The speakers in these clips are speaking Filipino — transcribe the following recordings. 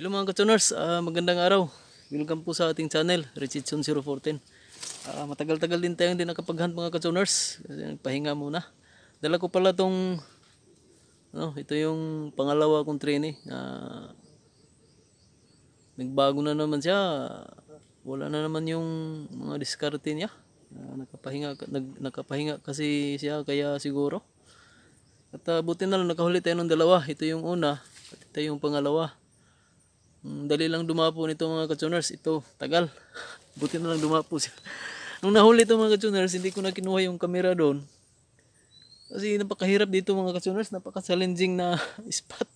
Hello mga kachoners, uh, ah, magandang araw. Welcome po sa ating channel, Richardson 014. Uh, Matagal-tagal din tayong din nakapaghunt mga kachoners. Nagpahinga muna. Dala ko pala tong no, ito yung pangalawa kong train Uh, ah, nagbago na naman siya. Wala na naman yung mga diskarte niya. Uh, nakapahinga, nag, nakapahinga kasi siya kaya siguro. At uh, buti na lang nakahuli tayo ng dalawa. Ito yung una, at ito yung pangalawa. Mm, dali lang dumapo nito mga katsuners. Ito, tagal. Buti na lang dumapo siya. Nung nahuli ito mga katsuners, hindi ko na kinuha yung camera doon. Kasi napakahirap dito mga katsuners. Napaka-challenging na spot.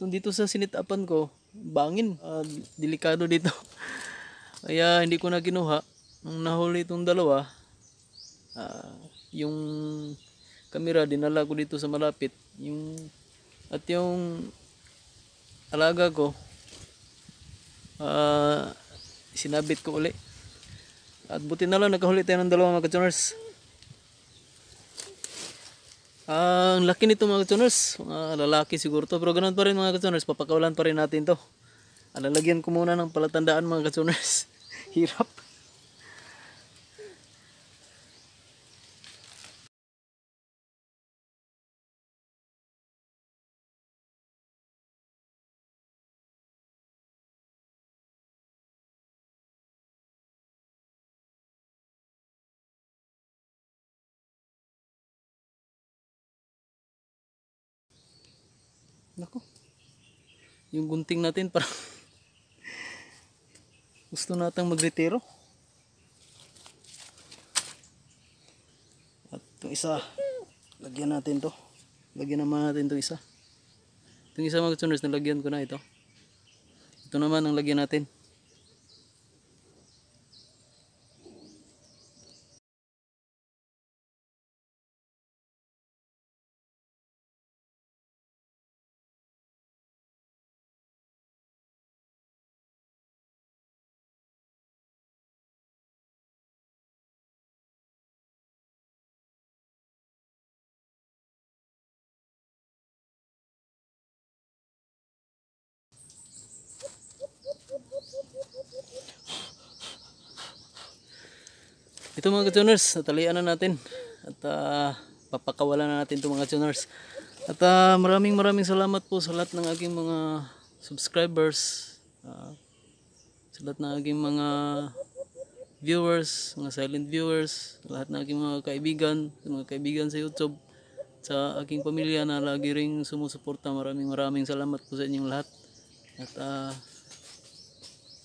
Itong dito sa sinitapan ko, bangin. Uh, delikado dito. Kaya hindi ko na kinuha. Nung nahuli itong dalawa, uh, yung camera, dinala ko dito sa malapit. Yung, at yung alaga ko, uh, sinabit ko uli at buti na lang nakahuli tayo ng dalawa mga katsuners ang uh, laki nito mga katsuners mga uh, lalaki siguro to pero ganun pa rin mga katsuners papakawalan pa rin natin to alalagyan ko muna ng palatandaan mga katsuners hirap Nako. Yung gunting natin para gusto natang magretiro. At itong isa, lagyan natin to. Lagyan naman natin itong isa. Itong isa mga tuners, nalagyan ko na ito. Ito naman ang lagyan natin. ito mga tuners natalian na natin at uh, papakawalan na natin ito mga tuners at uh, maraming maraming salamat po sa lahat ng aking mga subscribers uh, sa lahat ng aking mga viewers, mga silent viewers, lahat ng aking mga kaibigan, mga kaibigan sa YouTube, sa aking pamilya na lagi ring sumusuporta. Maraming maraming salamat po sa inyong lahat. At uh,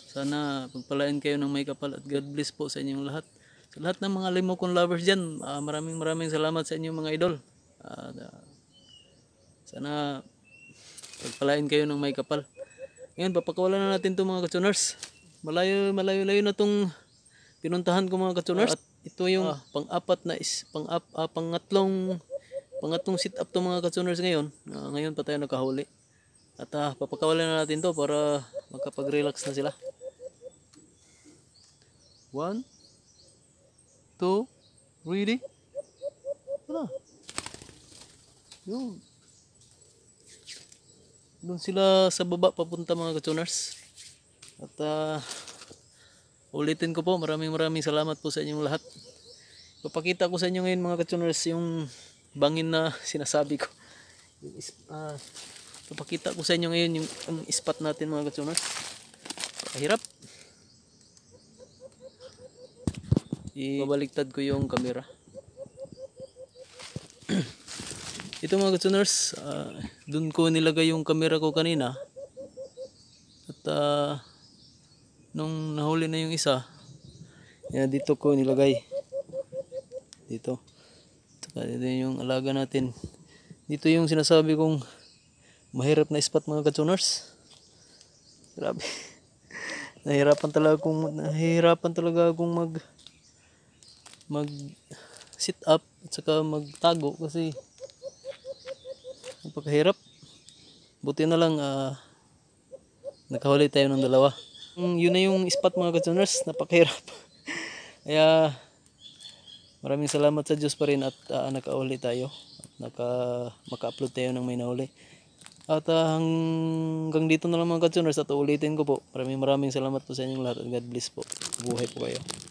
sana pagpalain kayo ng may kapal at God bless po sa inyong lahat. Sa lahat ng mga limo kong lovers dyan, uh, maraming maraming salamat sa inyo mga idol. Uh, sana pagpalain kayo ng may kapal. Ngayon, papakawalan na natin itong mga katsuners. Malayo, malayo, layo na itong pinuntahan ko mga katsuners. At ito yung ah. pang-apat na is, pang -ap, ah, pangatlong, pangatlong sit-up itong mga katsuners ngayon. Uh, ngayon pa tayo nakahuli. At ah, papakawalan na natin to para magkapag relax na sila. 1 two, really? Ano? Yun. Doon sila sa baba papunta mga katsuners. At uh, ulitin ko po, maraming maraming salamat po sa inyong lahat. Papakita ko sa inyo ngayon mga katsuners yung bangin na sinasabi ko. Yung is, uh, ah, papakita ko sa inyo ngayon yung, yung spot natin mga katsuners. Hirap. Ibabaliktad ko yung camera. Ito mga katsuners, uh, ah, dun ko nilagay yung camera ko kanina. At uh, nung nahuli na yung isa, yan, dito ko nilagay. Dito. Saka dito yung alaga natin. Dito yung sinasabi kong mahirap na spot mga katsuners. Grabe. nahirapan talaga akong nahirapan talaga akong mag mag sit up at saka magtago kasi napakahirap buti na lang uh, ah, nakahuli tayo ng dalawa mm, yun na yung spot mga katsuners napakahirap kaya maraming salamat sa Diyos pa rin at uh, ah, nakauli tayo at naka, maka-upload tayo ng may nahuli at uh, hanggang dito na lang mga katsuners at uulitin ko po maraming maraming salamat po sa inyong lahat at God bless po buhay po kayo